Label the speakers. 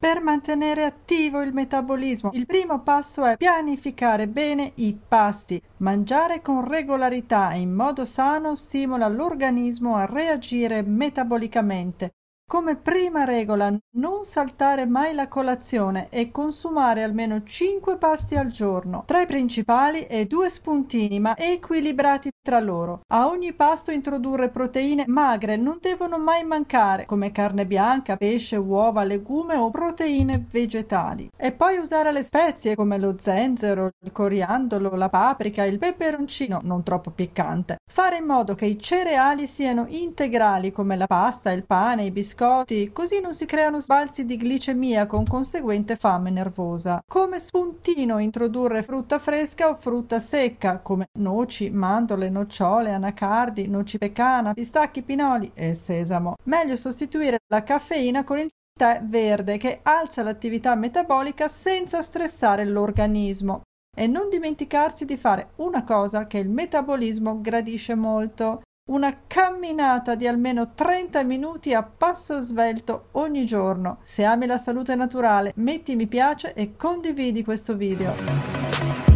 Speaker 1: Per mantenere attivo il metabolismo, il primo passo è pianificare bene i pasti. Mangiare con regolarità e in modo sano stimola l'organismo a reagire metabolicamente come prima regola non saltare mai la colazione e consumare almeno 5 pasti al giorno, 3 principali e due spuntini ma equilibrati tra loro. A ogni pasto introdurre proteine magre non devono mai mancare come carne bianca, pesce, uova, legume o proteine vegetali. E poi usare le spezie come lo zenzero, il coriandolo, la paprika, il peperoncino, non troppo piccante. Fare in modo che i cereali siano integrali come la pasta, il pane, i biscotti, biscotti, così non si creano sbalzi di glicemia con conseguente fame nervosa. Come spuntino introdurre frutta fresca o frutta secca, come noci, mandorle, nocciole, anacardi, noci pecana, pistacchi, pinoli e sesamo. Meglio sostituire la caffeina con il tè verde che alza l'attività metabolica senza stressare l'organismo e non dimenticarsi di fare una cosa che il metabolismo gradisce molto, una camminata di almeno 30 minuti a passo svelto ogni giorno. Se ami la salute naturale, metti mi piace e condividi questo video.